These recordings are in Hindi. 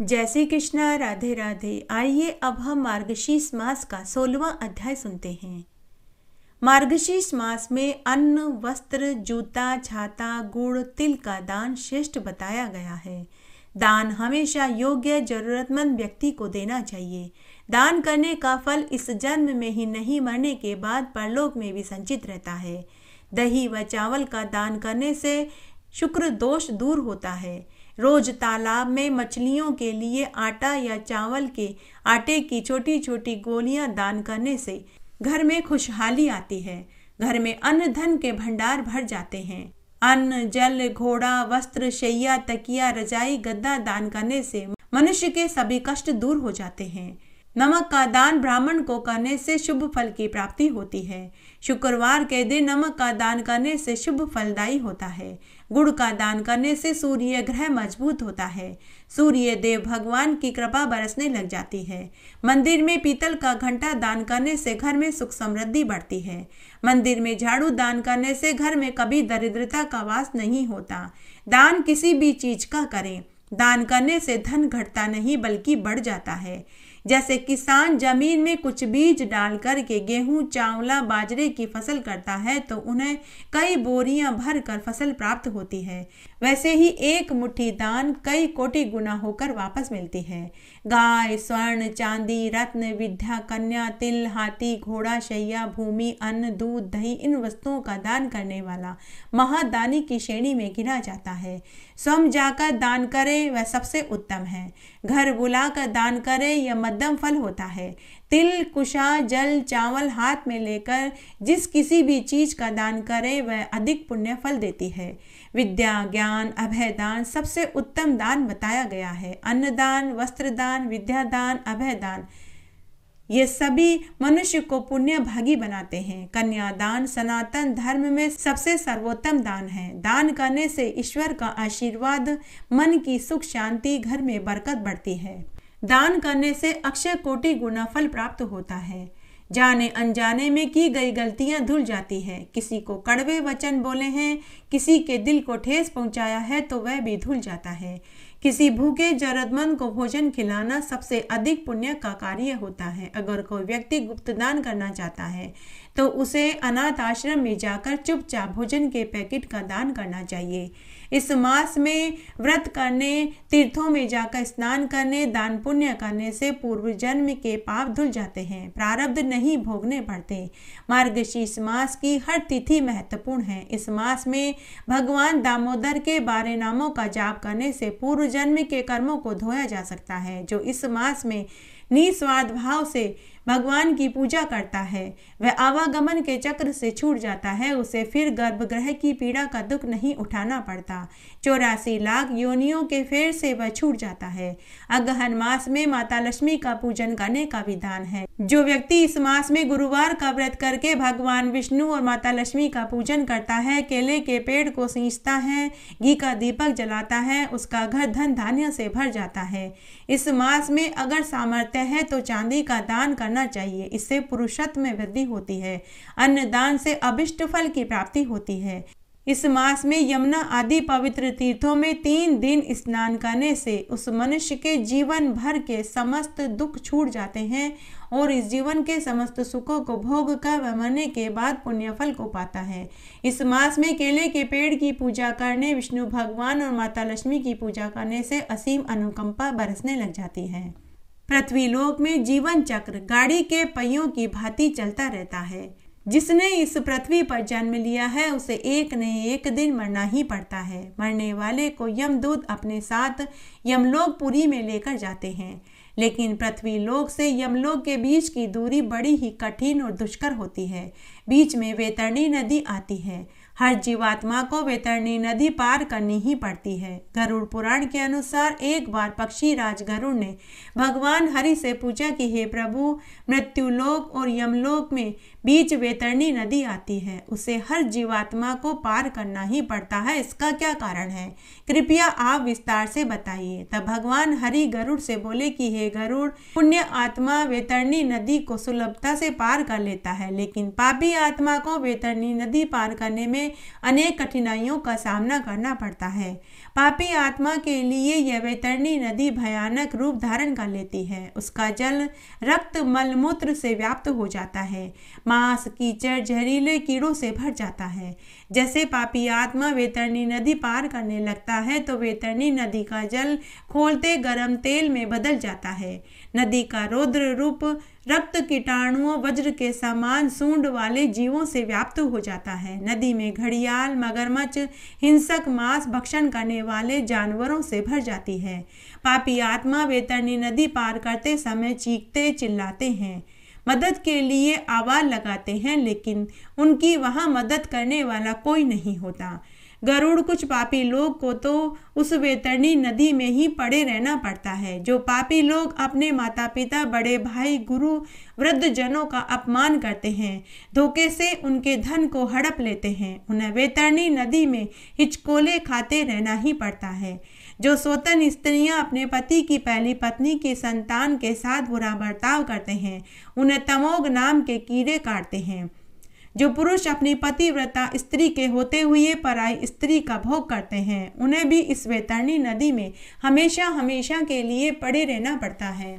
जय श्री कृष्णा राधे राधे आइए अब हम मार्गशीर्ष मास का सोलवा अध्याय सुनते हैं मार्गशीर्ष मास में अन्न वस्त्र जूता छाता गुड़ तिल का दान श्रेष्ठ बताया गया है दान हमेशा योग्य जरूरतमंद व्यक्ति को देना चाहिए दान करने का फल इस जन्म में ही नहीं मरने के बाद परलोक में भी संचित रहता है दही व चावल का दान करने से शुक्र दोष दूर होता है रोज तालाब में मछलियों के लिए आटा या चावल के आटे की छोटी छोटी गोलियां दान करने से घर में खुशहाली आती है घर में अन्न धन के भंडार भर जाते हैं अन्न जल घोड़ा वस्त्र शैया तकिया रजाई गद्दा दान करने से मनुष्य के सभी कष्ट दूर हो जाते हैं नमक का दान ब्राह्मण को करने से शुभ फल की प्राप्ति होती है शुक्रवार के दिन नमक का दान करने से शुभ फलदायी होता है गुड़ का दान करने से सूर्य ग्रह मजबूत होता है सूर्य देव भगवान की कृपा बरसने लग जाती है मंदिर में पीतल का घंटा दान करने से घर में सुख समृद्धि बढ़ती है मंदिर में झाड़ू दान करने से घर में कभी दरिद्रता का वास नहीं होता दान किसी भी चीज का करें दान करने से धन घटता नहीं बल्कि बढ़ जाता है जैसे किसान जमीन में कुछ बीज डाल करके गेहूं चावला बाजरे की फसल करता है तो उन्हें कई बोरियां भर कर फसल प्राप्त होती है वैसे ही एक मुट्ठी दान कई कोटि गुना होकर वापस मिलती है गाय स्वर्ण चांदी रत्न विद्या कन्या तिल हाथी घोड़ा शैया भूमि अन्न दूध दही इन वस्तुओं का दान करने वाला महादानी की श्रेणी में गिना जाता है स्वयं जाकर दान करे वह सबसे उत्तम है घर बुलाकर दान करे यह मध्यम फल होता है तिल कुशा जल चावल हाथ में लेकर जिस किसी भी चीज का दान करे वह अधिक पुण्य फल देती है विद्या ज्ञान अभय दान सबसे उत्तम दान बताया गया है अन्नदान वस्त्रदान विद्यादान अभय दान ये सभी मनुष्य को पुण्य भागी बनाते हैं कन्यादान सनातन धर्म में सबसे सर्वोत्तम दान है दान करने से ईश्वर का आशीर्वाद मन की सुख शांति घर में बरकत बढ़ती है दान करने से अक्षय कोटि गुणा फल प्राप्त होता है जाने अनजाने में की गई गलतियां धुल जाती हैं किसी को कड़वे वचन बोले हैं किसी के दिल को ठेस पहुंचाया है तो वह भी धुल जाता है किसी भूखे जरूरतमंद को भोजन खिलाना सबसे अधिक पुण्य का कार्य होता है अगर कोई व्यक्ति गुप्तदान करना चाहता है तो उसे अनाथ आश्रम में जाकर चुपचाप भोजन के पैकेट का दान करना चाहिए इस मास में व्रत करने तीर्थों में जाकर स्नान करने दान पुण्य करने से पूर्व जन्म के पाप धुल जाते हैं प्रारब्ध नहीं भोगने पड़ते इस मास की हर तिथि महत्वपूर्ण है इस मास में भगवान दामोदर के बारे नामों का जाप करने से पूर्व जन्म के कर्मों को धोया जा सकता है जो इस मास में निस्वार्थ भाव से भगवान की पूजा करता है वह आवागमन के चक्र से छूट जाता है उसे फिर गर्भगृह की पीड़ा का दुख नहीं उठाना पड़ता चौरासी लाख योनियों के फेर से वह छूट जाता है अगहन मास में माता लक्ष्मी का पूजन करने का विधान है जो व्यक्ति इस मास में गुरुवार का व्रत करके भगवान विष्णु और माता लक्ष्मी का पूजन करता है केले के पेड़ को सींचता है घी का दीपक जलाता है उसका घर धन धान्य से भर जाता है इस मास में अगर सामर्थ्य है तो चांदी का दान करना चाहिए इससे पुरुषत्व में वृद्धि होती है अन्न दान से अभिष्ट फल की प्राप्ति होती है इस मास में यमुना आदि पवित्र तीर्थों में तीन दिन स्नान करने से उस मनुष्य के जीवन भर के समस्त दुख छूट जाते हैं और इस जीवन के समस्त सुखों को भोग कर मरने के बाद पुण्यफल को पाता है इस मास में केले के पेड़ की पूजा करने विष्णु भगवान और माता लक्ष्मी की पूजा करने से असीम अनुकंपा बरसने लग जाती है पृथ्वीलोक में जीवन चक्र गाड़ी के पहियों की भांति चलता रहता है जिसने इस पृथ्वी पर जन्म लिया है उसे एक न एक दिन मरना ही पड़ता है मरने वाले को यमदूत अपने साथ यमलोकपुरी में लेकर जाते हैं लेकिन पृथ्वी लोक से यमलोक के बीच की दूरी बड़ी ही कठिन और दुष्कर होती है बीच में वेतरणी नदी आती है हर जीवात्मा को वेतरणी नदी पार करनी ही पड़ती है गरुड़ पुराण के अनुसार एक बार पक्षी राज गरुड़ ने भगवान हरि से पूछा कि हे प्रभु मृत्युलोक और यमलोक में बीच वेतरणी नदी आती है उसे हर जीवात्मा को पार करना ही पड़ता है इसका क्या कारण है कृपया आप विस्तार से बताइए तब भगवान हरि गरुड़ से बोले कि हे गरुड़ पुण्य आत्मा वेतरणी नदी को सुलभता से पार कर लेता है लेकिन पापी आत्मा को वेतरणी नदी पार करने में अनेक कठिनाइयों का सामना करना पड़ता है पापी आत्मा के लिए यह वेतरणी नदी भयानक रूप धारण कर लेती है उसका जल रक्त मलमूत्र से व्याप्त हो जाता है मांस कीचड़ जहरीले कीड़ों से भर जाता है जैसे पापी आत्मा वेतरनी नदी पार करने लगता है तो वेतरनी नदी का जल खोलते गर्म तेल में बदल जाता है नदी का रौद्र रूप रक्त कीटाणुओं वज्र के समान सूंड वाले जीवों से व्याप्त हो जाता है नदी में घड़ियाल मगरमच्छ हिंसक मांस भक्षण करने वाले जानवरों से भर जाती है पापी आत्मा वेतरनी नदी पार करते समय चीखते चिल्लाते हैं मदद के लिए आवाज़ लगाते हैं लेकिन उनकी वहाँ मदद करने वाला कोई नहीं होता गरुड़ कुछ पापी लोग को तो उस वेतरणी नदी में ही पड़े रहना पड़ता है जो पापी लोग अपने माता पिता बड़े भाई गुरु वृद्ध जनों का अपमान करते हैं धोखे से उनके धन को हड़प लेते हैं उन्हें वेतरणी नदी में हिचकोले खाते रहना ही पड़ता है जो स्वतन स्त्रियां अपने पति की पहली पत्नी की संतान के साथ बुरा बर्ताव करते हैं उन्हें तमोग नाम के कीड़े काटते हैं जो पुरुष अपनी पतिव्रता स्त्री के होते हुए पराई स्त्री का भोग करते हैं उन्हें भी इस वेतरणी नदी में हमेशा हमेशा के लिए पड़े रहना पड़ता है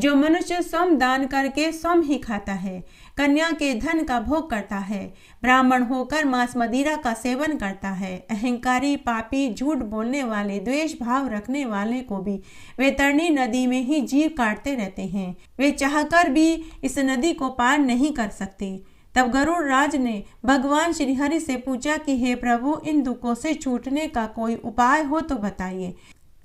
जो मनुष्य स्वम दान करके स्वम ही खाता है कन्या के धन का भोग करता है ब्राह्मण होकर मांस मदिरा का सेवन करता है अहंकारी पापी झूठ बोलने वाले द्वेष भाव रखने वाले को भी वे तरणी नदी में ही जीव काटते रहते हैं वे चाहकर भी इस नदी को पार नहीं कर सकते तब गरुड़ राज ने भगवान श्रीहरि से पूछा कि हे प्रभु इन दुखों से छूटने का कोई उपाय हो तो बताइए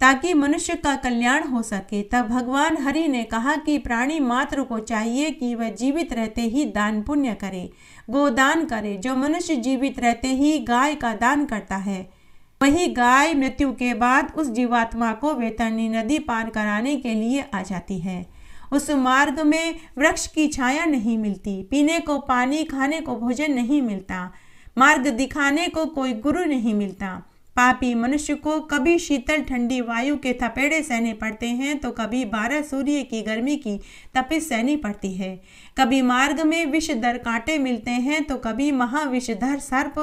ताकि मनुष्य का कल्याण हो सके तब भगवान हरि ने कहा कि प्राणी मात्र को चाहिए कि वह जीवित रहते ही दान पुण्य करे गोदान करे जो मनुष्य जीवित रहते ही गाय का दान करता है वही गाय मृत्यु के बाद उस जीवात्मा को वेतरणी नदी पार कराने के लिए आ जाती है उस मार्ग में वृक्ष की छाया नहीं मिलती पीने को पानी खाने को भोजन नहीं मिलता मार्ग दिखाने को कोई गुरु नहीं मिलता पापी मनुष्य को कभी शीतल ठंडी वायु के थपेड़े सहने पड़ते हैं तो कभी बारह सूर्य की गर्मी की तपिस सहनी पड़ती है कभी मार्ग में विषधर कांटे मिलते हैं तो कभी महाविषधर सर्प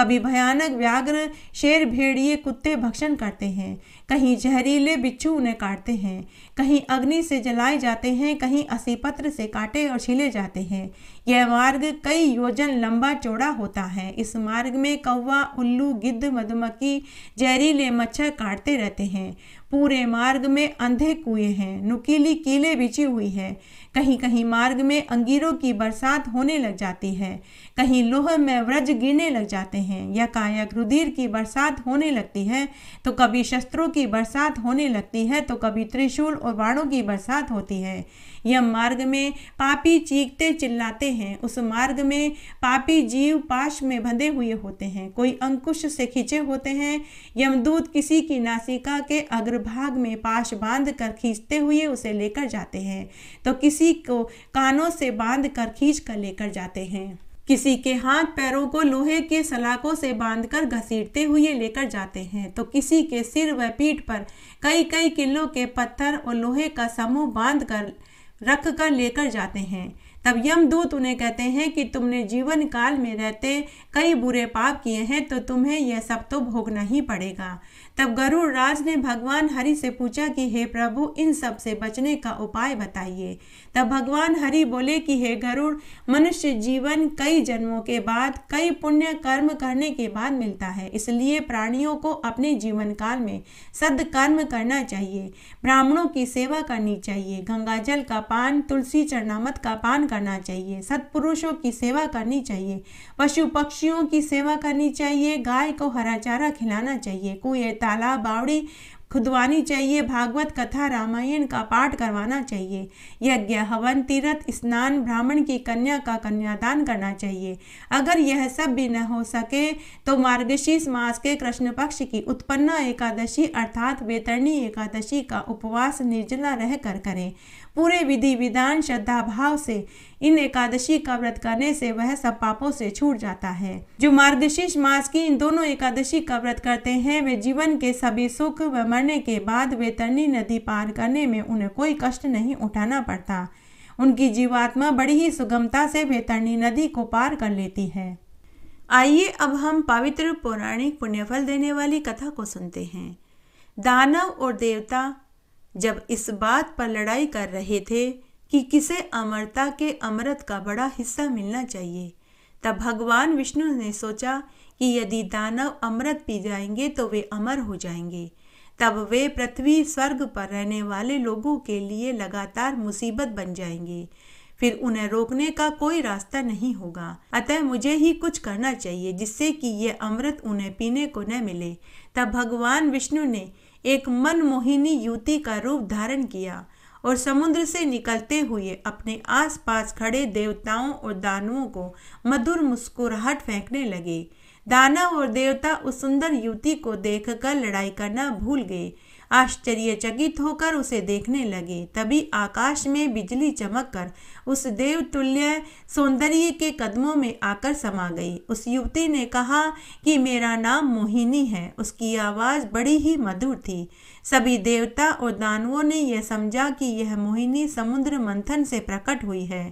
कभी भयानक व्याघ्र शेर भेड़िए कुत्ते भक्षण करते हैं कहीं जहरीले बिच्छू उन्हें काटते हैं कहीं अग्नि से जलाए जाते हैं कहीं असीपत्र से काटे और छीले जाते हैं यह मार्ग कई योजन लंबा चौड़ा होता है इस मार्ग में कौवा उल्लू गिद्ध मधुमक्खी जहरीले मच्छर काटते रहते हैं पूरे मार्ग में अंधे कुएं हैं नुकीली कीले बिछी हुई है कहीं कहीं मार्ग में अंगीरों की बरसात होने लग जाती है कहीं लोह में व्रज गिरने लग जाते हैं या कायक रुधिर की बरसात होने लगती है तो कभी शस्त्रों की बरसात होने लगती है तो कभी त्रिशूल और बाणों की बरसात होती है यह मार्ग में पापी चीखते चिल्लाते हैं उस मार्ग में पापी जीव पाश में बंधे हुए होते हैं कोई अंकुश से खींचे होते हैं यमदूत किसी की नासिका के अग्रभाग में पाश बांध कर खींचते हुए उसे लेकर जाते हैं तो किसी को कानों से बांध कर खींच कर लेकर जाते हैं किसी के हाथ पैरों को लोहे के सलाखों से बांधकर घसीटते हुए लेकर जाते हैं तो किसी के सिर व पीठ पर कई कई किलो के पत्थर और लोहे का समूह बांध कर रख कर लेकर जाते हैं तब यमदूत उन्हें कहते हैं कि तुमने जीवन काल में रहते कई बुरे पाप किए हैं तो तुम्हें यह सब तो भोगना ही पड़ेगा तब गरुड़ राज ने भगवान हरि से पूछा कि हे प्रभु इन सब से बचने का उपाय बताइए तब भगवान हरि बोले कि हे गरुड़ मनुष्य जीवन कई जन्मों के बाद कई पुण्य कर्म करने के बाद मिलता है इसलिए प्राणियों को अपने जीवन काल में सदकर्म करना चाहिए ब्राह्मणों की सेवा करनी चाहिए गंगा जल का पान तुलसी चरणामत का पान करना चाहिए सत्पुरुषों की सेवा करनी चाहिए पशु पक्षियों की सेवा करनी चाहिए गाय को हरा चारा खिलाना चाहिए कुएं तालाब बावड़ी खुदवानी चाहिए भागवत कथा रामायण का पाठ करवाना चाहिए यज्ञ हवन तीर्थ स्नान ब्राह्मण की कन्या का कन्यादान करना चाहिए अगर यह सब भी न हो सके तो मार्गशीर्ष मास के कृष्ण पक्ष की उत्पन्ना एकादशी अर्थात वेतरणी एकादशी का उपवास निर्जला कर करें पूरे विधि विधान श्रद्धा भाव से इन एकादशी का व्रत करने से वह सब पापों से छूट जाता है जो मार्गशीर्ष मास की इन दोनों एकादशी का व्रत करते हैं वे जीवन के सभी सुख व मरने के बाद वे तरनी नदी पार करने में उन्हें कोई कष्ट नहीं उठाना पड़ता उनकी जीवात्मा बड़ी ही सुगमता से वेतरणी नदी को पार कर लेती है आइए अब हम पवित्र पौराणिक पुण्यफल देने वाली कथा को सुनते हैं दानव और देवता जब इस बात पर लड़ाई कर रहे थे कि किसे अमरता के अमृत का बड़ा हिस्सा मिलना चाहिए तब भगवान विष्णु ने सोचा कि यदि दानव अमृत पी जाएंगे तो वे अमर हो जाएंगे तब वे पृथ्वी स्वर्ग पर रहने वाले लोगों के लिए लगातार मुसीबत बन जाएंगे फिर उन्हें रोकने का कोई रास्ता नहीं होगा अतः मुझे ही कुछ करना चाहिए जिससे कि यह अमृत उन्हें पीने को न मिले तब भगवान विष्णु ने एक मनमोहिनी युवती का रूप धारण किया और समुद्र से निकलते हुए अपने आसपास खड़े देवताओं और दानुओं को मधुर मुस्कुराहट फेंकने लगे दानव और देवता उस सुंदर युवती को देखकर लड़ाई करना भूल गए आश्चर्यचकित होकर उसे देखने लगे तभी आकाश में बिजली चमक कर उस देवतुल्य सौंदर्य के कदमों में आकर समा गई उस युवती ने कहा कि मेरा नाम मोहिनी है उसकी आवाज़ बड़ी ही मधुर थी सभी देवता और दानवों ने यह समझा कि यह मोहिनी समुद्र मंथन से प्रकट हुई है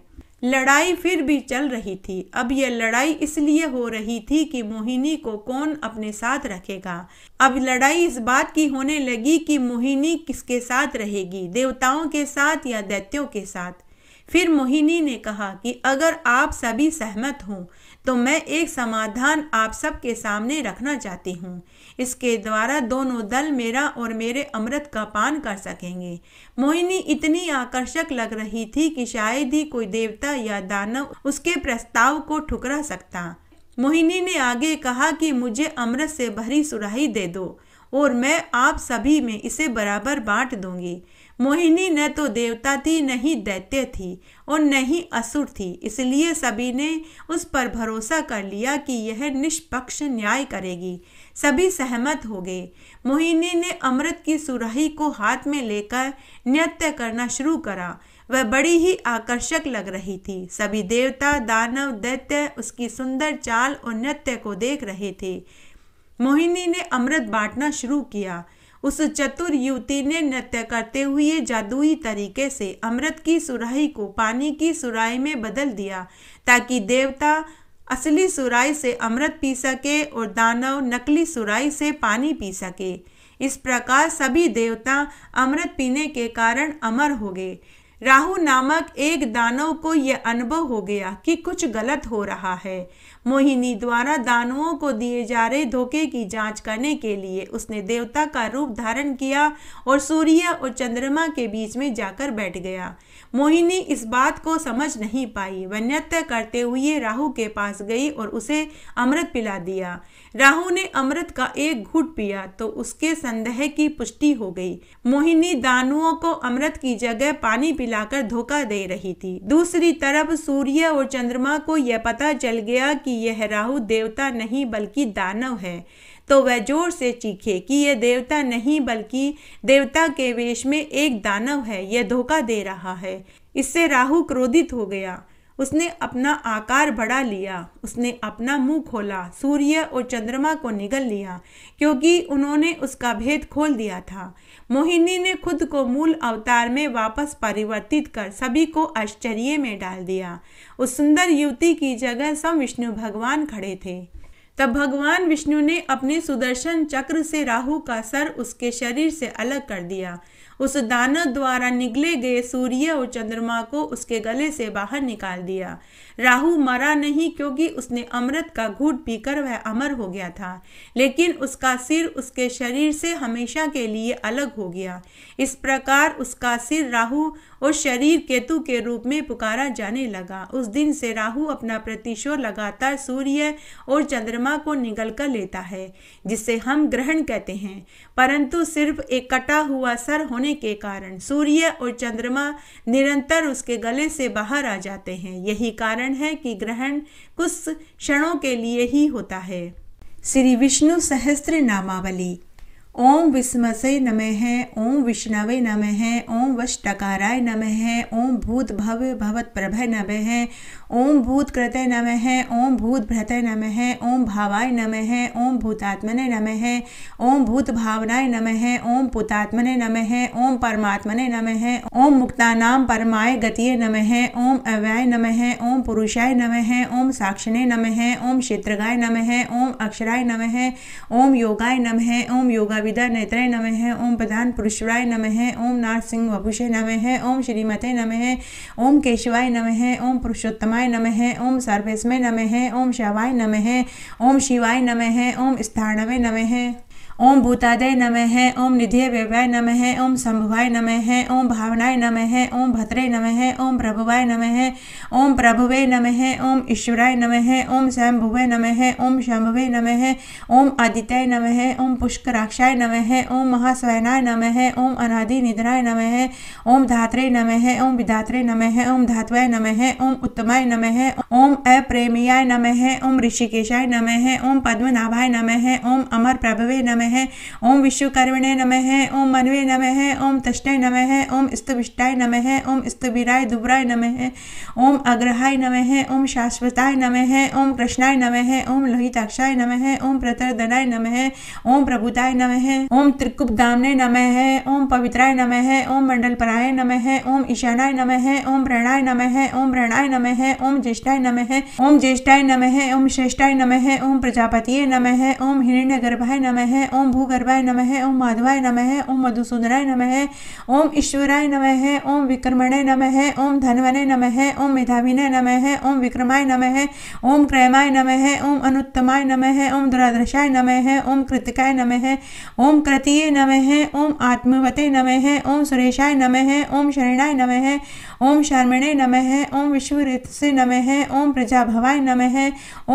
लड़ाई फिर भी चल रही थी अब यह लड़ाई इसलिए हो रही थी कि मोहिनी को कौन अपने साथ रखेगा अब लड़ाई इस बात की होने लगी कि मोहिनी किसके साथ रहेगी देवताओं के साथ या दैत्यों के साथ फिर मोहिनी ने कहा कि अगर आप सभी सहमत हों तो मैं एक समाधान आप सबके सामने रखना चाहती हूँ इसके द्वारा दोनों दल मेरा और मेरे अमृत का पान कर सकेंगे मोहिनी इतनी आकर्षक लग रही थी कि शायद ही कोई देवता या दानव उसके प्रस्ताव को ठुकरा सकता मोहिनी ने आगे कहा कि मुझे अमृत से भरी सुराही दे दो और मैं आप सभी में इसे बराबर बांट दूंगी मोहिनी न तो देवता थी न ही दैत्य थी और न ही असुर थी इसलिए सभी ने उस पर भरोसा कर लिया कि यह निष्पक्ष न्याय करेगी सभी सहमत हो गए मोहिनी ने अमृत की सुराही को हाथ में लेकर नृत्य करना शुरू करा वह बड़ी ही आकर्षक लग रही थी सभी देवता दानव दैत्य उसकी सुंदर चाल और नृत्य को देख रहे थे मोहिनी ने अमृत बांटना शुरू किया उस चतुर युवती ने नृत्य करते हुए जादुई तरीके से अमृत की सुराही को पानी की सुराही में बदल दिया ताकि देवता असली सुराई से अमृत पी सके और दानव नकली सुराई से पानी पी सके इस प्रकार सभी देवता अमृत पीने के कारण अमर हो गए राहु नामक एक दानव को यह अनुभव हो गया कि कुछ गलत हो रहा है मोहिनी द्वारा दानवों को दिए जा रहे धोखे की जांच करने के लिए उसने देवता का रूप धारण किया और सूर्य और चंद्रमा के बीच में जाकर बैठ गया मोहिनी इस बात को समझ नहीं पाई वह करते हुए राहु के पास गई और उसे अमृत पिला दिया राहु ने अमृत का एक घुट पिया तो उसके संदेह की पुष्टि हो गई मोहिनी दानुओं को अमृत की जगह पानी पिलाकर धोखा दे रही थी दूसरी तरफ सूर्य और चंद्रमा को यह पता चल गया कि यह राहु देवता नहीं बल्कि दानव है तो वह जोर से चीखे कि यह देवता नहीं बल्कि देवता के वेश में एक दानव है यह धोखा दे रहा है इससे राहु क्रोधित हो गया उसने अपना आकार बढ़ा लिया उसने अपना मुंह खोला सूर्य और चंद्रमा को निगल लिया क्योंकि उन्होंने उसका भेद खोल दिया था मोहिनी ने खुद को मूल अवतार में वापस परिवर्तित कर सभी को आश्चर्य में डाल दिया उस सुंदर युवती की जगह सब विष्णु भगवान खड़े थे तब भगवान विष्णु ने अपने सुदर्शन चक्र से राहु का सर उसके शरीर से अलग कर दिया उस दानव द्वारा निकले गए सूर्य और चंद्रमा को उसके गले से बाहर निकाल दिया राहु मरा नहीं क्योंकि उसने अमृत का घूट पीकर वह अमर हो गया था लेकिन उसका सिर उसके शरीर से हमेशा के लिए अलग हो गया इस प्रकार उसका सिर राहु और शरीर केतु के रूप में पुकारा जाने लगा उस दिन से राहु अपना प्रतिशोध लगातार सूर्य और चंद्रमा को निगल कर लेता है जिसे हम ग्रहण कहते हैं परंतु सिर्फ एक कटा हुआ सर होने होने के कारण सूर्य और चंद्रमा निरंतर उसके गले से बाहर आ जाते हैं यही कारण है कि ग्रहण कुछ क्षणों के लिए ही होता है श्री विष्णु सहस्त्र नामावली ओम विस्मसे नमः ओम विष्णवे नमः ओम वष्टकाराय नमः ओम भूत भव भवत प्रभय नमः ओम भूत कृतय नमः ओम भूत भ्रतय नमः ओम भावाय नमः ओम भूतात्मने नमः ओम भूत भावनाय नमः ओम पुतात्मने नमः ओम परमात्मने नमः ओम मुक्तानाम परमाय गतिये नमः ओम अव्यय नमः ओम पुरुषाय नमः ओम साक्षिणे नमः ओम क्षेत्रगाय नमः ओम अक्षराय नमः ओम योगाय नमः ओम योगा विद्या नेत्रे नम है ओम प्रधान पुरुषवाय नम है ओम नाथ सिंह वपुषे नम है ओम श्रीमते नम है ओम केशवाय नम है ओम पुरुषोत्तमाय नम है ओम सर्वेस्मय नम है ओम शवाय नम है ओम शिवाय नम है ओम स्थानवे नम है ओम भूतादय है ओम निधि नम है ओम शंभुवाय है ओम भावनाय है ओम भद्रे है ओम प्रभुवाय है ओम प्रभुवे है ओम ईश्वराय है ओम शंभुवे है ओम नम है ओम आदित्य है ओम पुष्कराक्षाय है ओम महास्वयनाय है ओम अनादि नम है ओम धात्रे है ओम विधात्रे है ओम धात्वाय है ओम उत्तमाय है ओम अप्रेमियाय है ओम ऋषिकेशाय है ओम पद्मनाभाय है ओम अमर प्रभुवे नम नमः ओम विश्वकर्मणे नमः ओम मनवे नमः ओम तष्टय नमः ओम स्तुभिष्टाय नमः ओम स्तुभिराय दुबराय नमः ओम अग्रहाय नमः ओम शाश्वताय नमः ओम कृष्णाय नमः ओम लोहिताक्षाय नमः ओम प्रतरदनाय नमः ओम प्रभुताय नमः ओम त्रिकुप गामने नमः ओम पवित्राय नमः ओम मंडलपराय नमः ओम ईशानाय नमः ओम प्रणाय नमः ओम प्रणाय नमः ओम ज्येष्ठाय नमः ओम ज्येष्ठाय नमः ओम श्रेष्ठाय नमः ओम प्रजापतिये नमः ओम हिरण्यगर्भाय नमः ओम भूगर्भाय नमः ओम माधवाय नमः ओम मधुसूदनाय नमः ओम ईश्वराय नमः ओम विक्रमणाय नमः ओम धनवनाय नमः ओम मेधाविनाय नमः ओम विक्रमाय नमः ओम क्रयमाय नमः ओम अनुत्तमाय नमः ओम दुरादृशाय नमः ओम कृतिकाय नमः ओम कृतीय नमः ओम आत्मवते नमः ओम सुरेशाय नमः ओम शरणाय नमः ओम शर्मणे नमः ओम विश्वरितसे नमः ओम प्रजाभवाय नमः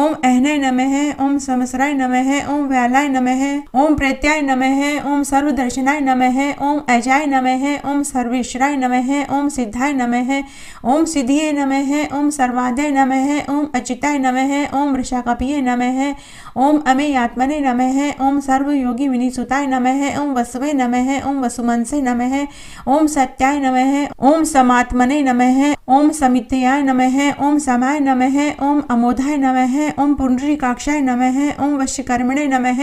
ओम अहनय नमः ओम समसराय नमः ओम व्यालाय नमः ओम ओम प्रत्याय नमः ओम सर्वदर्शनाय नमः ओम अजाय नमः ओम सर्वेश्वराय नमः ओम सिद्धाय नमः ओम सिद्धिये नमः ओम सर्वादय नमः ओम अचिताय नमः ओम वृषाकपिये नमः ओम अमेयात्मने नमः ओम सर्वयोगी विनीसुताय नमः ओम वसुवे नमः ओम वसुमनसे नमः ओम सत्याय नमः ओम समात्मने नमः ओम समितयाय नमः ओम समाय नमः ओम अमोधाय नमः ओम पुंडरीकाक्षाय नमः ओम वश्यकर्मणे नमः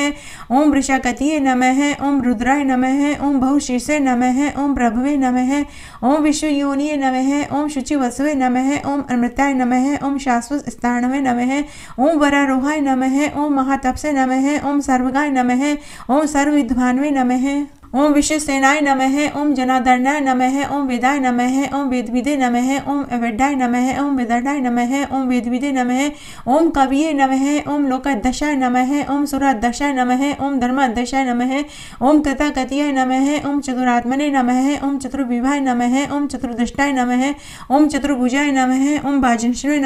ओम वृषा गणापतये नमः ओम रुद्राय नमः ओम बहुशीर्षे नमः ओम प्रभुवे नमः ओम विश्वयोनिये नमः ओम शुचिवसवे नमः ओम अमृताय नमः ओम शाश्वत स्थानवे नमः ओम वरारोहाय नमः ओम महातपसे नमः ओम सर्वगाय नमः ओम सर्वविद्वान्वे नमः ओम विश्वसेनाय है ओम नम है ओम वेदाय है ओम वेदविदे है ओम नम है ओम नम है ओम वेदविदे है ओम कविये है ओम नम है ओम नम है ओम नम है ओम नम है ओम चतुरात्मने है ओम चतुर्विभाय है ओम चतुर्दृष्टाय है ओम चतुर्भुजाय है ओम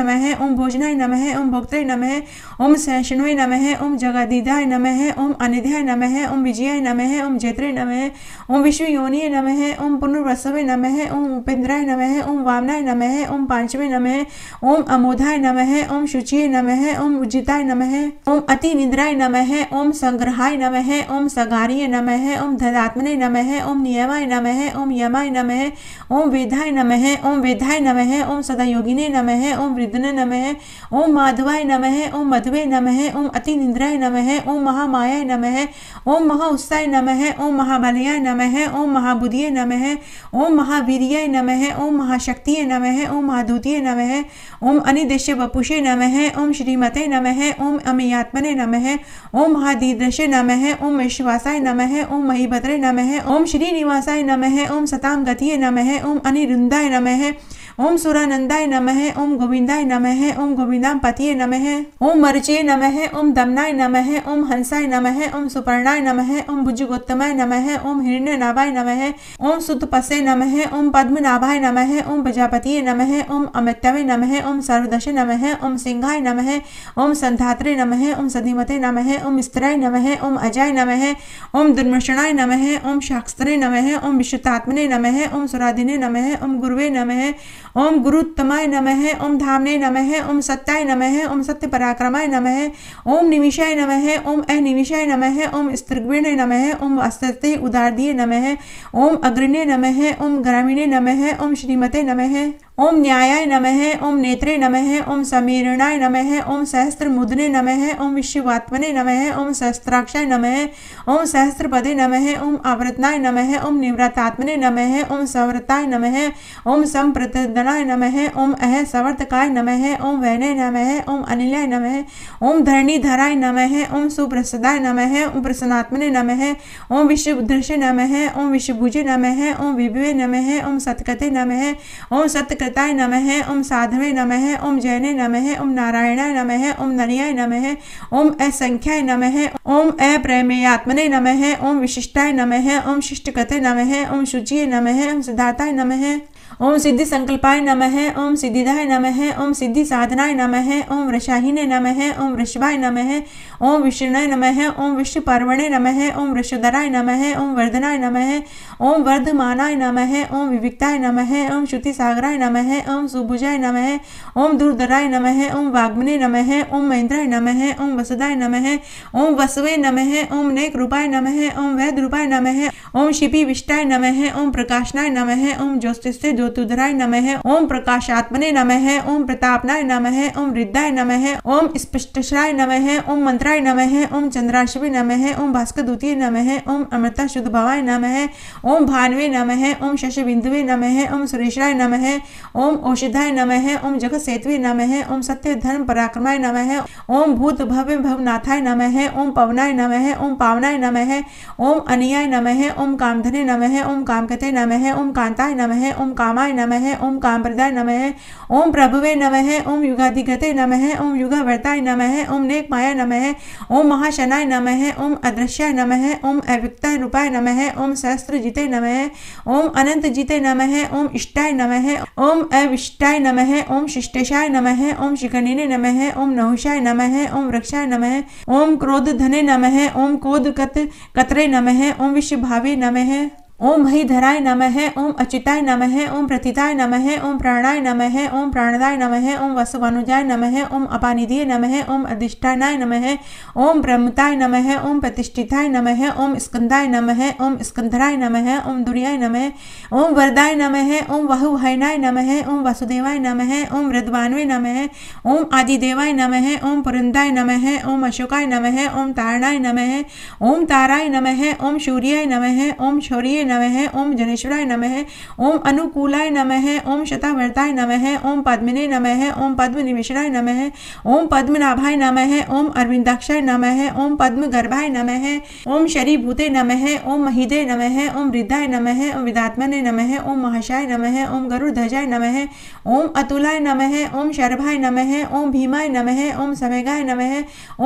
नम है ओम भोजनाय है ओम नम है ओम नम है ओम जगादीदाय है ओम अनिध्याय है ओम विजयाय है ओम जेत्रे नम नमः ओम विश्व योनि नमः ओम पुनर्वसवे नमः ओम उपेंद्राय नमः ओम वामनाय नमः ओम पांचवे नमः ओम अमोधाय नमः ओम शुचि नमः ओम उज्जिताय नमः ओम अति निद्राय नमः ओम संग्रहाय नमः ओम सगारिय नमः ओम धनात्मने नमः ओम नियमाय नमः ओम यमाय नमः ओम वेधाय नमः ओम वेधाय नमः ओम सदायोगिने नमः ओम वृद्धने नमः ओम माधवाय नमः ओम मधुवे नमः ओम अति निद्राय नमः ओम महामायाय नमः ओम महा उत्साय नमः ओम महा महाबलयाय नमः ओम महाबुधिये नमः ओम महावीर्याय नमः ओम महाशक्तिये नमः ओम महादूतीय नमः ओम अनिदेश वपुषे नमः ओम श्रीमते नमः ओम अमेयात्मने नमः ओम महादीदृशे नमः ओम विश्वासाय नमः ओम महीभद्रे नमः ओम श्रीनिवासाय नमः ओम सताम नम नमः ओम नम नमः ओम सुरानंदाय नमः ओम गोविंदाय नमः ओम गोविंदाम पतिये नमः ओम नम नमः ओम दमनाय नमः ओम हंसाय नमः ओम सुपर्णाय नमः ओम भुजुगोत्तमाय नमः ओम हिरण्य नाभाय नमः ओम नम नमः ओम पद्मनाभाय नमः ओम प्रजापतिये नमः ओम अमितवे नमः ओम सर्वदशे नमः ओम सिंहाय नमः ओम संधात्रे नमः ओम सधिमते नमः ओम स्त्राय नमः ओम अजाय नमः ओम दुर्मृषणाय नमः ओम शास्त्रे नमः ओम विश्वतात्मने नमः ओम सुराधिने नमः ओम गुरुवे नमः ओम गुरुत्तमाय नमः ओम धामने नमः ओम सत्ताय नमः ओम सत्य पराक्रमाय नमः ओम निमिषाय नमः ओम नम नमः ओम नम नमः ओम अस्त्य उदारदीय नमः ओम अग्रण्य नमः ओम ग्रामीणे नमः ओम श्रीमते नमः ओम न्यायाय नमः ओम नेत्रे नमः ओम समीरणाय नमः ओम सहस्त्र मुदने नमः ओम विश्ववात्मने नमः ओम सहस्त्राक्षाय नमः ओम सहस्त्रपदे नमः ओम आवृतनाय नमः ओम निव्रतात्मने नमः ओम संवृताय नमः ओम संप्रतदनाय नमः ओम अह सवर्तकाय नमः ओम नम नमः ओम नम नमः ओम धरणीधराय नमः ओम सुप्रसदाय नमः ओम प्रसन्नात्मने नमः ओम विश्वदृश्य नमः ओम विश्वभुजे नमः ओम विभवे नमः ओम सत्कते नमः ओम सत्क अच्युताय नमः ओम साधवे नमः ओम जैने नमः ओम नारायणाय नमः ओम नरियाय नमः ओम असंख्याय नमः ओम अप्रेमेयात्मने नमः ओम विशिष्टाय नमः ओम शिष्टकते नमः ओम शुचिये नमः ओम सिद्धाताय नमः ओम सिद्धि संकल्पाय नमः ओम सिद्धिदाय नमः ओम सिद्धि साधनाय नमः ओम वृषाहिने नमः ओम वृषभाय नमः ओम विष्णुनाय नमः ओम विष्णु नम नमः ओम वृषधराय नमः ओम वर्धनाय नमः ओम वर्धमानाय नमः ओम विविक्ताय नमः ओम श्रुति सागराय नमः ओम सुभुजाय नमः ओम दुर्धराय नमः ओम वाग्मने नमः ओम महेंद्राय नमः ओम वसुदाय नमः ओम वसवे नमः ओम नेक रूपाय नमः ओम नम नमः ओम शिपी विष्टाय नमः ओम प्रकाशनाय नमः ओम ज्योतिष ज्योतिधराय नम है ओम आत्मने नम है ओम प्रतापनाय नम है ओम रिद्धाय नम है ओम स्पष्टराय नम है ओम मंत्राय नम है ओम चंद्राशिवी नम है ओम भास्कर द्वितीय नम है ओम अमृता शुद्ध भवाय नम है ओम भानवे नम है ओम शशि बिंदुवे नम है ओम सुरेशराय नम है ओम औषधाय नम है ओम जगत सेतवे नम है ओम सत्य धर्म पराक्रमाय नम है ओम भूत भव्य भवनाथाय नम है ओम पवनाय नम है ओम पावनाय नम है ओम अनियाय नम है ओम कामधने नम है ओम कामकते नम है ओम कांताय नम है ओम काम रामाय नमः ओम कामप्रदाय नमः ओम प्रभुवे नमः ओम युगाधिगते नमः ओम युगावर्ताय नमः ओम नेक माया नमः ओम महाशनाय नमः ओम अदृश्याय नमः ओम अव्यक्ताय रूपाय नमः ओम सहस्त्र जिते नमः ओम अनंत जिते नमः ओम इष्टाय नमः ओम अविष्टाय नमः ओम शिष्टेशाय नमः ओम शिखंडिने नमः ओम नहुषाय नमः ओम वृक्षाय नमः ओम क्रोध धने नमः ओम कोद कत कतरे नमः ओम विश्व विश्वभावे नमः ओम हई धराय नम है ओम अचिताय नम है ओम प्रतिताय नम है ओम प्राणाय नम है ओम प्राणदाय नम है ओम वसुवानुजाय नम है ओम अपानिधि नम है ओम अधिष्ठानाय नम है ओम ब्रह्मताय नम है ओम प्रतिष्ठिताय नम है ओम स्कंदाय नम है ओम स्कंधराय नम है ओम दुर्याय नम है ओम वरदाय नम है ओम वहुहैनाय नम है ओम वसुदेवाय नम है ओम रद्वान्वय नम है ओम आदिदेवाय नम है ओम पुरंदाय नम है ओम अशोकाय नम है ओम तारणाय नम है ओम ताराय नम है ओम सूर्याय नम है ओम शौर्य सूर्याय नमः ओम जनेश्वराय नमः ओम अनुकूलाय नमः ओम शतावर्ताय नमः ओम पद्मिने नमः ओम पद्मनिवेशराय नमः ओम पद्मनाभाय नमः ओम अरविंदाक्षाय नमः ओम पद्मगर्भाय नमः ओम शरीभूते नमः ओम महिदे नमः ओम वृद्धाय नमः ओम विदात्मने नमः ओम महाशाय नमः ओम गरुड़ध्वजाय नमः ओम अतुलाय नमः ओम शर्भाय नमः ओम भीमाय नमः ओम समेगाय नमः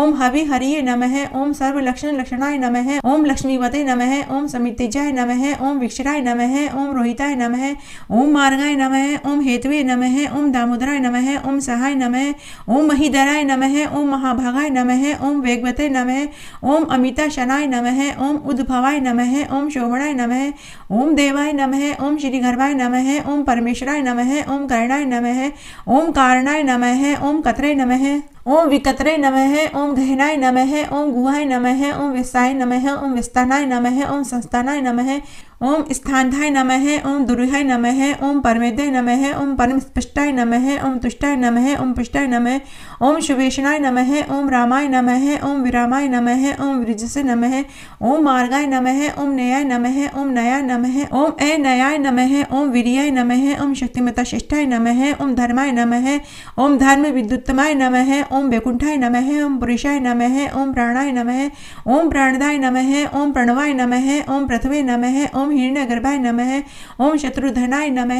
ओम हवि नम नमः ओम सर्वलक्षण लक्षणाय नमः ओम लक्ष्मीवते नमः ओम समितिजाय नमः है ओम विक्षराय नम है ओम रोहिताय नम है ओम मार्गाय नम है ओम हेतवे नम है ओम दामोदराय नम है ओम सहाय नम है ओम महिधराय नम है ओम महाभागाय नम है ओम वेगवते नम है ओम अमिता शनाय नम है ओम उद्भवाय नम है ओम शोभणाय नम है ओम देवाय नम है ओम श्री गर्भाय नम है ओम परमेश्वराय नम है ओम करणाय नम है ओम कारणाय नम है ओम कतरे नम है ओम विकतरे नमः ओम गहनाय नमः ओम गुहाय नमः ओम विस्ताय नमः ओम विस्तानाय नमः ओम संस्थानाय नमः ओम स्थानधाय नम है ओम दुर्हाय नम है ओम परमेदय नम है ओम परम स्पष्टाय नम है ओम तुष्टाय नम है ओम पुष्टाय नम है ओम शिवेशनाय नम है ओम रामाय नम है ओम विरामाय नम है ओम विरजसे नम है ओम मार्गाय नम है ओम नयाय नम है ओम नया नम है ओम ए नयाय नम है ओम वीरियाय नम है ओम शक्तिमता श्रेष्ठाय नम है ओम धर्माय नम है ओम धर्म विद्युतमाय नम है ओम वैकुंठाय नम है ओम पुरुषाय नम है ओम प्राणाय नम है ओम प्राणदाय नम है ओम प्रणवाय नम है ओम पृथ्वी नम है ओम ओम गर्भाय नम ओम शत्रुधनाय नम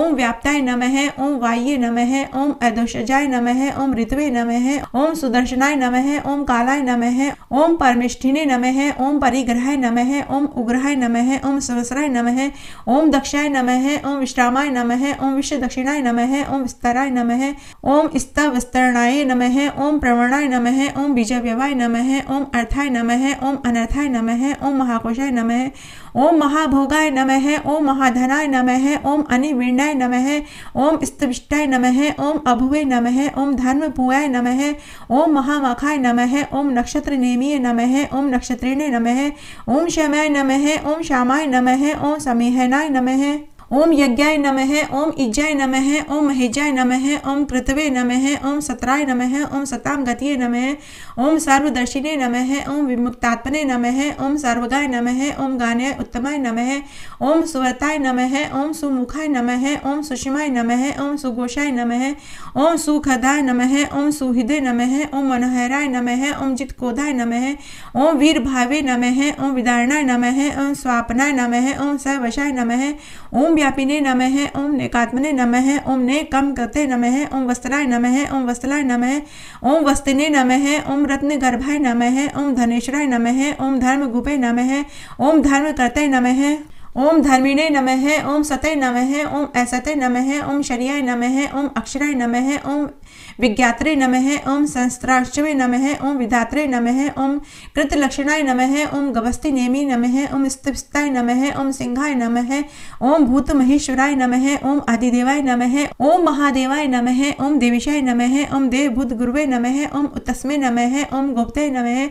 ओम व्याप्ताय नम ओम वाये नम ओम अदोषजाय नम ओम ऋतवे नम ओम सुदर्शनाय नम ओम कालाय नम ओम परमिष्ठिने नम ओम परिग्रहाय नम ओम उग्रहाय नम ओम सहस्राय नम ओम दक्षाय नम ओम विश्रामाय नम ओम विश्व दक्षिणाय नम ओम विस्तराय नम ओम स्तवस्तरणाय नम ओम प्रवणाय नम ओम बीजव्यवाय नम ओम अर्थाय नम ओम अनर्थाय नम ओम महाकोशाय नम ओम महाभोगाय नमः ओम महाधनाय नमः ओम अनिवीणाय नमः ओम स्तविष्टाय नमः ओम अभुवे नमः ओम धर्म नम नमः ओम महामाखाय नमः ओम नक्षत्र नेमीय नमः ओम नक्षत्रिणे नमः ओम शमय नमः ओम श्यामाय नमः ओम समेहनाय नमः ओम यज्ञाय नमः ओम इज्जाय नमः ओम महिज्याय नमः ओम कृतवे नमः ओम सत्राय नमः ओम सताम गतिये नमः ओम सर्वदर्शिने नमः ओम विमुक्तात्मने नमः ओम सर्वगाय नमः ओम गान्याय उत्तमाय नमः ओम सुव्रताय नमः ओम सुमुखाय नमः ओम सुषिमाय नमः ओम सुघोषाय नमः ओम सुखदाय नमः ओम सुहृदय नमः ओम मनोहराय नमः ओम जितकोदाय नमः ओम वीर भावे नमः ओम विदारणाय नमः ओम स्वापनाय नमः ओम सवशाय नमः ओम व्यापिने नम है ओम नेकात्मने नम है ओम ने कम करते नम है ओम वस्त्राय नम है ओम वस्त्राय नम है ओम वस्तिने नम है ओम रत्न गर्भाय नम है ओम धनेश्वराय नम है ओम धर्म गुपे नम है ओम धर्म करते नम है ओम धर्मिणे नम है ओम सतय नम है ओम असतय नम है ओम शरियाय नम है ओम अक्षराय नम है ओम विज्ञात्रे नमः ओम सहस्त्राष्टमे नमः ओम विधात्रे नमः ओम कृतलक्षणाय नमः ओम गभस्ति नेमी नमः ओम नम नमः ओम सिंहाय नमः ओम भूत महेश्वराय नमः ओम आदिदेवाय नमः ओम महादेवाय नमः ओम देविशाय नमः ओम देवभूत गुरुवे नमः ओम उतस्मे नमः ओम गोप्ते नमः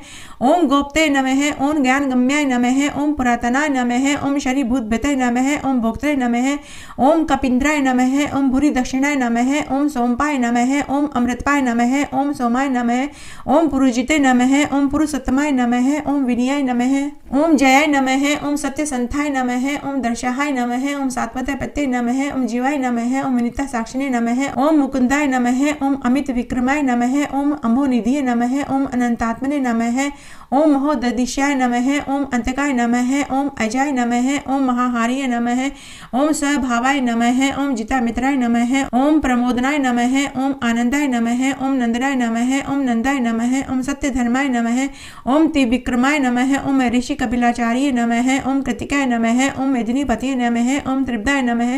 ओम गोप्ते नमः ओम ज्ञान गम्याय नमः ओम पुरातनाय नमः ओम शरीभूत नम नमः ओम नम नमः ओम नम नमः ओम भूरी दक्षिणाय नमः ओम सोमपाय नमः ओम अमृतपाय नम है ओम सोमाय नम है ओम पुरुजिते नम है ओम पुरुषोत्तमाय नम है ओम विनयाय नम है ओम जयाय नम है ओम सत्य संथाय नम है ओम दर्शाहाय नम है ओम सात्वताय पत्ते नम है ओम जीवाय नम है ओम विनीता साक्षिणी नम है ओम मुकुंदाय नम है ओम अमित विक्रमाय नम है ओम अम्भोनिधि नम है ओम अनंतात्मने नम है ओम महोदधिशाय नम है ओम अंतकाय नम है ओम अजाय नम है ओम महाहारिय नम है ओम स्वभावाय नम है ओम जिता मित्राय नम है ओम प्रमोदनाय नम है ओम आनंदाय नंदाय नमः ओम नंदनाय नमः ओम नंदाय नमः ओम सत्य धर्माय नमः ओम त्रिविक्रमाय नमः ओम ऋषि कपिलाचार्य नमः ओम कृतिकाय नमः ओम मेदिनीपति नमः ओम त्रिपदाय नमः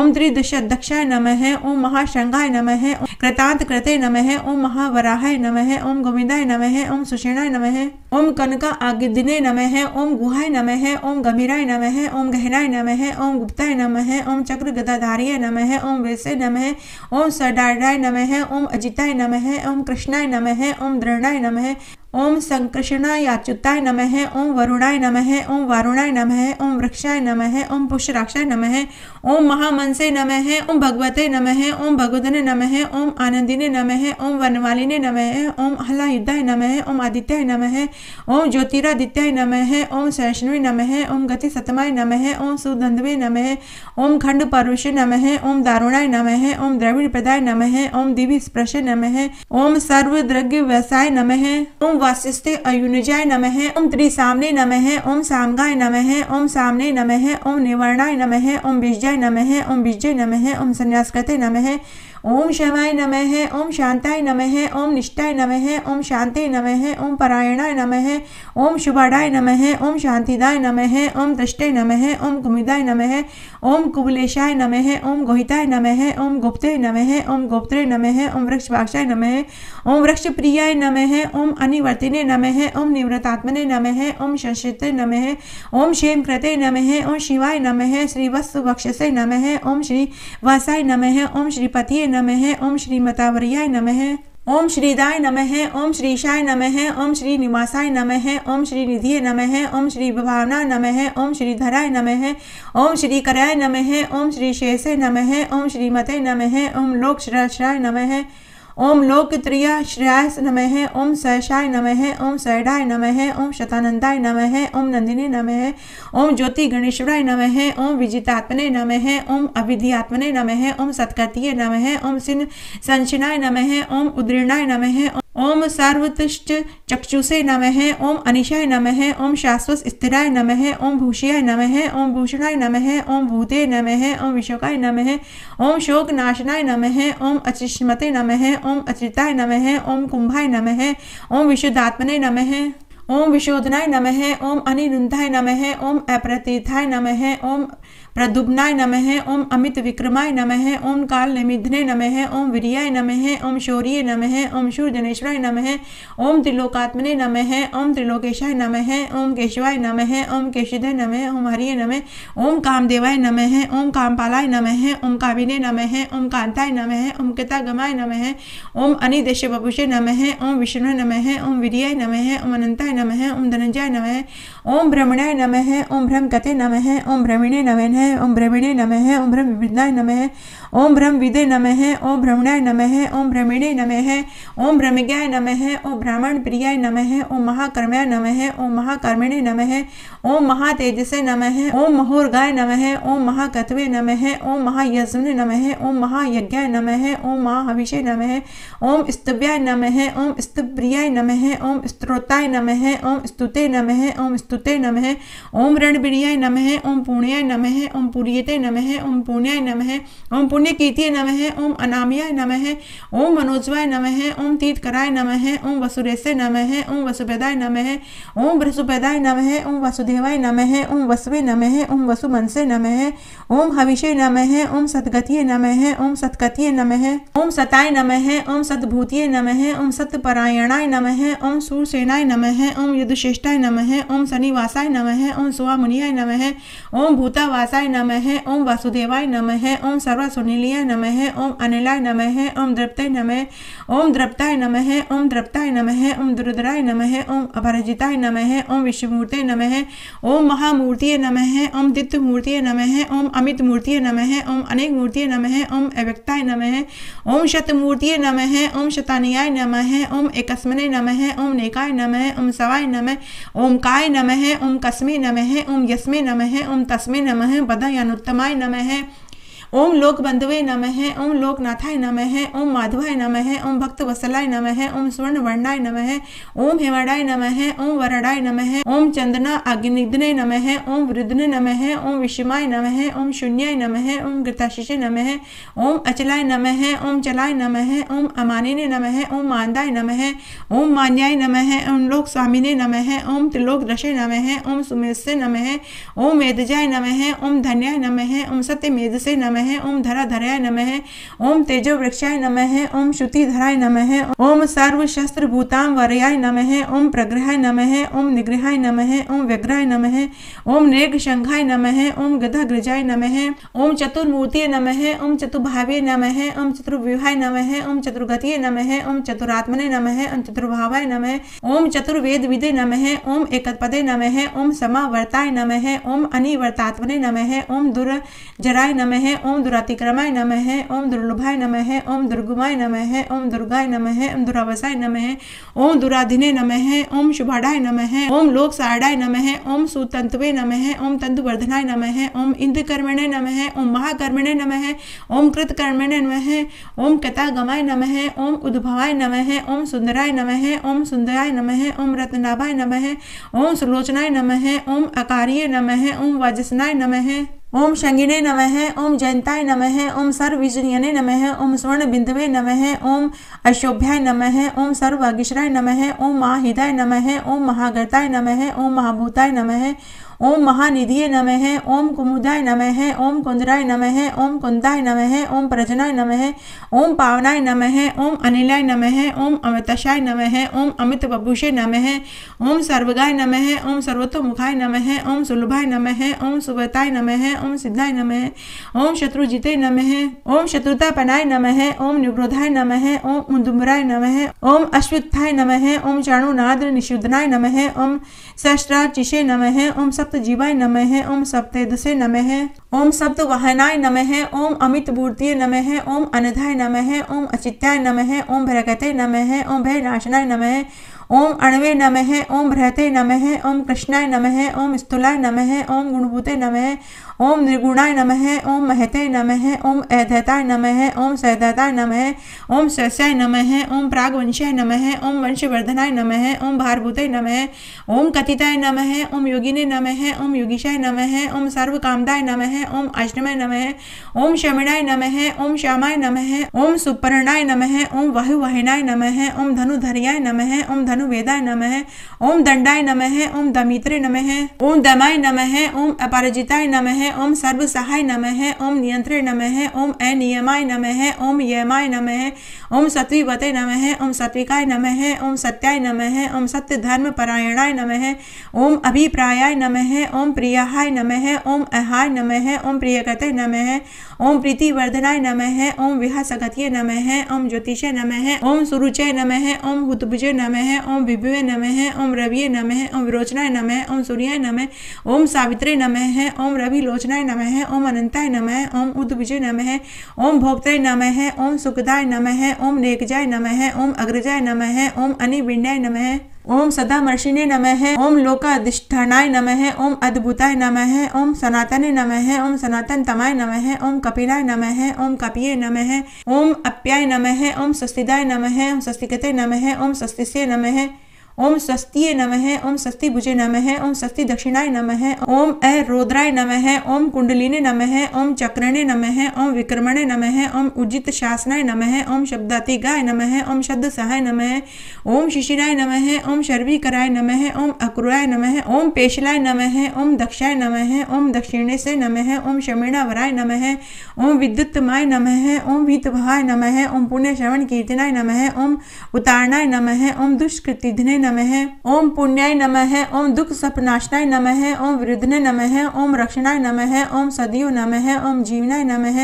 ओम त्रिदश अध्यक्षाय नमः ओम महाशंघाय नमः कृतांत कृते नमः ओम महावराहाय नमः ओम गोविंदाय नमः ओम सुषेणाय नमः ओम कनका आगिदिने नमः ओम गुहाय नमः ओम गंभीराय नमः ओम गहनाय नमः ओम गुप्ताय नमः ओम चक्र गदाधार्य नमः ओम वैसे नमः ओम सडाढ़ाय नमः ओम अजिताय नमः ओम कृष्णाय नमः ओम दृढ़ाय नमः ओम याचुताय नम है ओम वरुणाय है ओम वारुणाय है ओम वृक्षाय है ओम पुष्यराक्षाय है ओम महामनसे है ओम भगवते है ओम भगवदने है ओम आनंदिने है ओम नम है ओम नम है ओम आदित्याय है ओम ज्योतिरादित्याय है ओम नम है ओम गति सतमाय है ओम नम है ओम खंड पर्वशे है ओम दारुणाय है ओम द्रविड़ प्रदाय है ओम दिव्य नम है ओम व्यवसाय नम है ओम वासिस्ते अयुनिजाय नमः ओम त्रिसामने नमः ओम सामगाय नमः ओम सामने नमः ओम निवर्णाय नमः ओम बीजाय नमः ओम बीजय नमः ओम संन्यासकृते नमः ओम शमाय नमः है ओम शांताय नमः है ओम निष्ठाय नमः है ओम शांति नमः है ओम परायणाय नमः है ओम शुभाय नमः है ओम शांतिदाय नमः है ओम दृष्टे नमः है ओम कुमिदाय नमः है ओम कुबलेशाय नमः है ओम गोहिताय नमः है ओम गुप्ते नमः है ओम गोप्त्रे नमः है ओम वृक्षवाक्षाय नमः है ओम वृक्ष प्रियाय नमः है ओम अनिवर्तिने नमः है ओम निवृतात्मने नमः है ओम शशिते नमः है ओम क्षेम कृते नमः है ओम शिवाय नमः है श्रीवस्तु वक्षसे नमः है ओम श्री वासाय नमः है ओम श्रीपतिये नमः ओम श्री मतावरियाय नमः ओम श्रीदाय नमः ओम श्रीशाय नमः ओम श्री निवासाय नमः ओम श्री निधिये नमः ओम श्री भावना नमः ओम श्रीधराय नमः ओम श्री कराय नमः ओम श्री शेषय नमः ओम श्रीमते नमः ओम लोक नम नमः ओम लोकत्रिया श्रेयाय नमः है ओम सहसाय नमः है ओम सहडाय नमः है ओम शतानंदाय नमः है ओम नंदिनी नमः है ओम ज्योति गणेश्वराय नमः है ओम विजितात्मने नमः है ओम अभिधियात्मने नमः है ओम सत्कतीय नमः है ओम सिंह संशनाय नमः है ओम उदीर्णाय नमः है ओम सार्वतुष्ट चक्षुषे नमः ओम अनिशाय नमः ओम शाश्वत स्थिराय नमः ओम भूषियाय नमः ओम भूषणाय नमः ओम भूते नमः ओम विशोकाय नमः ओम शोक नाशनाय नमः ओम अचिष्मते नमः ओम अचिताय नमः ओम कुंभाय नमः ओम विशुद्धात्मने नमः ओम विशोधनाय नमः ओम अनिरुद्धाय नमः ओम अप्रतीथाय नमः ओम प्रदुब्नाय नमः ओम अमित विक्रमाय नमः ओम काल निमिधने नमः ओम वीरियाय नमः ओम शौर्य नमः ओम शूर्जनेश्वराय नमः ओम त्रिलोकात्मने नमः ओम त्रिलोकेशाय नमः ओम केशवाय नमः ओम केशिधय नमः ओम हरिय नमः ओम कामदेवाय नमः ओम कामपालाय नमः ओम काविने नमः ओम कांताय नमः ओम कृतागमाय नमः ओम अनिदेश बपुषे नमः ओम विष्णु नमः ओम वीरियाय नमः ओम अनंताय नमः ओम धनंजय नमः ओम भ्रमणाय नमः ओम भ्रमकते नमः ओम भ्रमिणे नमः है ओम ब्रह्मणे नम है ओम ब्रह्म विद्याय नम है ओम ब्रह्म विदे नम है ओम ब्रह्मणाय नम है ओम ब्रह्मणे नम है ओम ब्रह्मज्ञाय नम है ओम ब्राह्मण प्रियाय नम है ओम महाकर्म्याय नम है ओम महाकर्मिणे नम है ओम महातेजसे नम है ओम महोर्गाय नम है ओम महाकत्वे नम है ओम महायज्ञ नम है ओम महायज्ञाय नम है ओम महाहविषय नम है ओम स्तव्याय नम है ओम स्तुप्रियाय नम है ओम स्त्रोताय नम है ओम स्तुते नम है ओम स्तुते नम है ओम रणबिरियाय नम है ओम पुण्याय नम है ओम पुरियते नमः ओम पुण्याय नमः ओम पुण्य कीर्तिय नमः ओम नम नमः ओम मनोजवाय नमः ओम तीर्थकराय नमः ओम वसुरेसे नमः ओम वसुपेदाय नमः ओम बृहसुपेदाय नमः ओम वसुदेवाय नमः ओम वसवे नमः ओम वसुमनसे नमः ओम हविषे नमः ओम सदगतिये नमः ओम सत्कतिये नमः ओम सताय नमः ओम सद्भूतिये नमः ओम सत्यपरायणाय नमः ओम सूरसेनाय नमः ओम युद्धश्रेष्ठाय नमः ओम शनिवासाय नमः ओम सुवामुनियाय नमः ओम भूतावासाय शिवाय नमः ओम वासुदेवाय नमः ओम सर्वसुनीलिय नमः ओम अनिलाय नमः ओम द्रप्ताय नमः ओम द्रप्ताय नमः ओम द्रप्ताय नमः ओम दुरुदराय नमः ओम अपराजिताय नमः ओम विश्वमूर्तय नमः ओम महामूर्तिय नमः ओम दित्य नम नमः ओम अमित मूर्तिय नमः ओम अनेक मूर्तिय नमः ओम अव्यक्ताय नमः ओम शतमूर्तिय नमः ओम शतानियाय नमः ओम एकस्मने नमः ओम नेकाय नमः ओम सवाय नमः ओम काय नमः ओम कस्मे नमः ओम यस्मे नमः ओम तस्मे नमः पदयनुत्तमाय नमः ओम लोक बंधवे नम है ओम लोकनाथाय नम है ओम माधवाय नम है ओम भक्त वसलाय नम है ओम स्वर्ण वर्णाय नम है ओम हेवाडाय नम है ओम वरडाय नम है ओम चंदना अग्निग्ने नम है ओम वृद्ध नम है ओम विषमाय नम है ओम शून्याय नम है ओम घृताशिषे नम है ओम अचलाय नम है ओम चलाय नम है ओम अमानिने नम है ओम मानदाय नम है ओम मान्याय नम है ओम लोक स्वामिने नम है ओम त्रिलोक दशे नम है ओम सुमेध नम है ओम मेदजाय नम है ओम धन्याय नम है ओम सत्य मेद से नम है नमः ओम धरा धराय नमः ओम तेजो वृक्षाय नमः ओम श्रुति धराय नमः ओम सर्व शस्त्र भूताम वरयाय नमः ओम प्रग्रहाय नमः ओम निग्रहाय नमः ओम व्यग्राय नमः ओम नेग शंघाय नमः ओम गधा ग्रजाय नमः ओम चतुर्मूर्तिय नमः ओम चतुर्भाव्य नमः ओम चतुर्व्यूहाय नमः ओम चतुर्गतिय नमः ओम चतुरात्मने नमः ओम चतुर्भावाय नमः ओम चतुर्वेद विदे नमः ओम एकत्पदे नमः ओम समावर्ताय नमः ओम अनिवर्तात्मने नमः ओम दुर्जराय जराय नमः ओम ओम दुरातिक्रमाय नम है ओम दुर्लभाय नम है ओम दुर्गुमाय नम है ओम दुर्गाय नम है ओम दुरावसाय नम है ओम दुराधिने नम है ओम शुभाय नम है ओम लोक सहायडाय नम है ओम सुतंतवे नम है ओम तंतुवर्धनाय नम है ओम इंद्रकर्मणे नम है ओम महाकर्मणे नम है ओम कृतकर्मणे नम है ओम कथागमाय नम है ओम उद्भवाय नम है ओम सुंदराय नम है ओम सुंदराय नम है ओम रत्नाभाय नम है ओम सुलोचनाय नम है ओम अकार्य नम है ओम वजसनाय नम है ओम शंगिने नमः ओम जयंताय नमः ओम सर्वविजयने नमः ओम स्वर्ण बिंदवे नमः ओम अशोभ्याय नमः ओम सर्वागिश्राय नमः ओम माहिदाय नमः ओम महागताय नमः ओम महाभूताय नमः ओम महानिधिये है ओम कुमुदाय है ओम कुंदराय है ओम कुंदाय है ओम प्रजनाय है ओम पावनाय है ओम अनिलाय है ओम अमितशाय है ओम अमित बबूषे है ओम सर्वगाय है ओम सर्वतोमुखाय है ओम सुलभाय है ओम सुवताय है ओम सिद्धाय है ओम शत्रुजिते है ओम शत्रुतापनाय है ओम नम है ओम उदुम्बराय है ओम नम है ओम चाणुनाद्र नम है ओम नम है ओम सप्त जीवाय नमे है ओम सप्तदशे नमे है ओम सप्त वाहनाय नमे है ओम अमित मूर्ति नमे है ओम अनधाय नमे है ओम अचित्याय नमे है ओम भैरकते नमे है ओम भय नाशनाय नमे है ओम अणवे नमः ओम बृहते नमः ओम कृष्णाय नमः ओम स्थूलाय नमः ओम गुणभूते नमः ओम निर्गुणाय नमः ओम महते नमः ओम नम नमः ओम नम नमः ओम सस्याय नमः ओम प्रागवंशाय नमः ओम वंशवर्धनाय नमः ओम भारभूते नमः ओम कथिताय नमः ओम योगिने नमः ओम योगीशाय नमः ओम सर्वकामदाय नमः ओम आश्रमाय नमः ओम शमिणाय नमः ओम श्यामाय नमः ओम सुपर्णाय नमः ओम वायुवाहिनाय नमः ओम धनुधर्याय नमः ओम धनु धनुवेदाय नम है ओम दंडाय नम है ओम दमित्रे नम है ओम दमाय नम है ओम अपराजिताय नम है ओम सर्वसहाय नम है ओम नियंत्रे नम है ओम अनियमाय नम है ओम यमाय नम है ओम सत्विवते नम है ओम सत्विकाय नम है ओम सत्याय नम है ओम सत्य धर्म परायणाय नम है ओम अभिप्रायाय नम है ओम प्रियाय नम है ओम अहाय नम है ओम प्रियकते नम है ओम प्रीति वर्धनाय नम है ओम विहा सगत नम है ओम ज्योतिषय नम है ओम सुरुचय नम है ओम हुतभुज नम है ओम विभुय नम है ओम रवि नम है ओम विरोचनाय नम है ओम सूर्याय नम है ओम सावित्रे नम है ओम रवि लोचनाय नम है ओम अनंताय नम है ओम उद्विजय नम है ओम भोक्ताय नम है ओम सुखदाय नम है ओम नेकजाय नम है ओम अग्रजाय नम है ओम अनिविण्डाय नम है ओम सदा मर्षिने नम है ओम लोका अधिष्ठानाय नम है ओम अद्भुताय नम है ओम सनातने नम है ओम सनातन तमाय नम है ओम कपिलाय नम है ओम कपिये नम है ओम अप्याय नम है ओम स्वस्तिदाय नम है ओम स्वस्तिकते नम है ओम स्वस्तिसे नम है ओम स्वस्तिय नमः ओम स्वस्ति भुजे नमः ओम स्वस्ति दक्षिणाय नमः ओम अ रोद्राय नमः ओम कुंडलिने नमः ओम चक्रणे नमः ओम विक्रमणे नमः ओम उज्जित शासनाय नमः ओम शब्दाति गाय नमः ओम शब्द सहाय नमः ओम शिशिराय नमः ओम शर्वीकराय नमः ओम अक्रुराय नमः ओम पेशलाय नमः ओम दक्षाय नमः ओम दक्षिणे से नमः ओम शमीणावराय नमः ओम विद्युतमाय नमः ओम वीतभाय नमः ओम पुण्य श्रवण कीर्तनाय नमः ओम उतारणाय नमः ओम दुष्कृतिधने नमः नमः ओम पुण्याय नमः ओम दुख सपनाशनाय नमः ओम विरुद्धने नमः ओम रक्षणाय नमः ओम सदियो नमः ओम जीवनाय नमः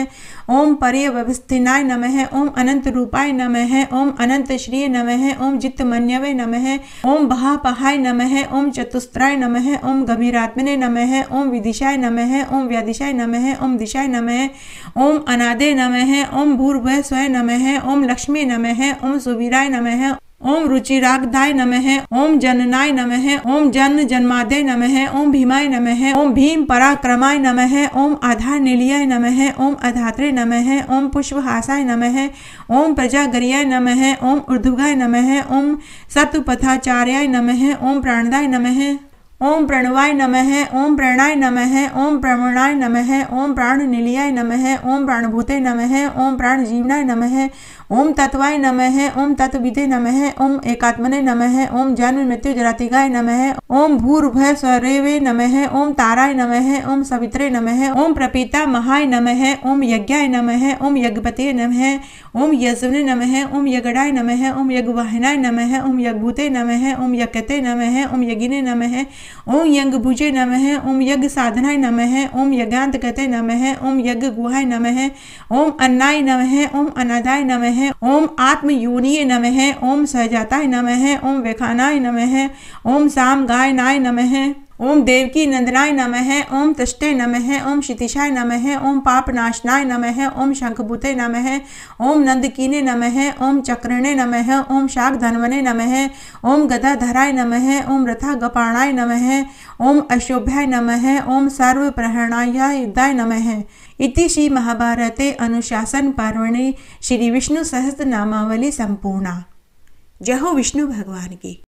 ओम पर्यवस्थिनाय नमः ओम अनंत रूपाय नमः ओम अनंत श्रीय नमः ओम जित मन्यवे नमः ओम बहापहाय नमः ओम चतुस्त्राय नमः ओम गभीरात्मने नमः ओम विदिशाय नमः ओम व्यादिशाय नमः ओम दिशाय नमः ओम अनादे नमः ओम भूर्भुवः स्वय नमः ओम लक्ष्मी नमः ओम सुवीराय नमः ओम रुचिरागधाय नम है ओम जननाय नम है ओम जन जन्मादय नम है ओम भीमाय नम है ओम भीम पराक्रमाय नम है ओम आधार निलियाय नम है ओम अधात्रे नम है ओम पुष्पहासाय नम है ओम प्रजागरियाय नम है ओम उर्दुगाय नम है ओम सत्पथाचार्याय नम है ओम प्राणदाय नम है ओम प्रणवाय नम है ओम प्रणाय नम है ओम प्रमणाय नम है ओम प्राण निलियाय नम है ओम प्राणभूते नम है ओम प्राण जीवनाय नम है ओम तत्वाय नम है ओम तत्विदे नम है ओम एकात्मने नम है ओम जन्म मृत्यु जरातिगाय नम है ओम भूर्भय स्वरेवे नम है ओम ताराय नम है ओम सवित्रे नम है ओम प्रपीता महाय नम है ओम यज्ञाय नम है ओम यज्ञपते नम है ओम यजने नम है ओम यगड़ाय नम है ओम यज्ञवाहिनाय नम है ओम यज्ञभूते नम है ओम यकते नम है ओम यज्ञिने नम है ओम यज्ञभुजे नम है ओम यज्ञ साधनाय नम है ओम यज्ञांत गते नम है ओम यज्ञ गुहाय नम है ओम अन्नाय नम है ओम अनादाय नम है है ओम आत्मयोनिय नम है ओम सहजाताय नम है ओम वेखानाय नम है ओम साम गाय नाय नम है ओम देवकी नंदनाय नम है ओम तष्टे नम है ओम क्षितिशाय नम है ओम पापनाशनाय नम है ओम शंखभूते नम है ओम नंदकीने नम है ओम चक्रणे नम है ओम शाक धनवने नम है ओम गदाधराय नम है ओम रथा गपाणाय नम है ओम अशोभ्याय नम है ओम सर्वप्रहणाय युद्धाय नम है इति श्री महाभारते अनुशासन पार्वणे श्री विष्णु सहस्त्र नामावली संपूर्णा जहो विष्णु भगवान की